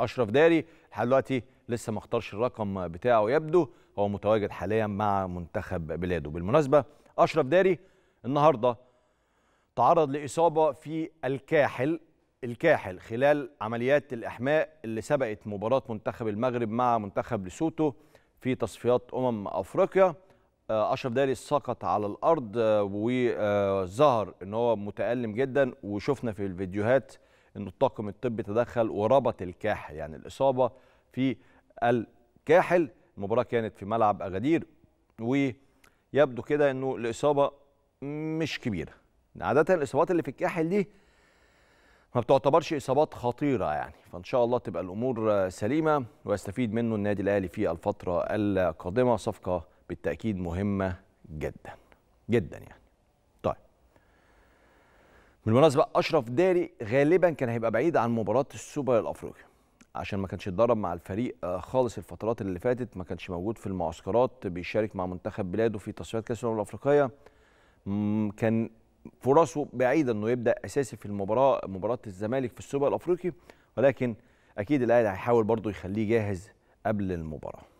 اشرف داري لحد دلوقتي لسه ما اختارش الرقم بتاعه يبدو هو متواجد حاليا مع منتخب بلاده بالمناسبه اشرف داري النهارده تعرض لاصابه في الكاحل الكاحل خلال عمليات الاحماء اللي سبقت مباراه منتخب المغرب مع منتخب لسوتو في تصفيات امم افريقيا آه، اشرف داري سقط على الارض آه، وظهر ان هو متالم جدا وشفنا في الفيديوهات أن الطاقم الطبي تدخل وربط الكاحل يعني الإصابة في الكاحل المباراة كانت في ملعب أغادير ويبدو كده أنه الإصابة مش كبيرة عادة الإصابات اللي في الكاحل دي ما بتعتبرش اصابات خطيره يعني فان شاء الله تبقى الامور سليمه ويستفيد منه النادي الاهلي في الفتره القادمه صفقه بالتاكيد مهمه جدا جدا يعني بالمناسبة أشرف داري غالبا كان هيبقى بعيد عن مباراة السوبر الأفريقي عشان ما كانش يتدرب مع الفريق آه، خالص الفترات اللي فاتت ما كانش موجود في المعسكرات بيشارك مع منتخب بلاده في تصفيات كأس الأمم الأفريقية كان فرصه بعيدة إنه يبدأ أساسي في المباراة مباراة الزمالك في السوبر الأفريقي ولكن أكيد الأهلي هيحاول برضه يخليه جاهز قبل المباراة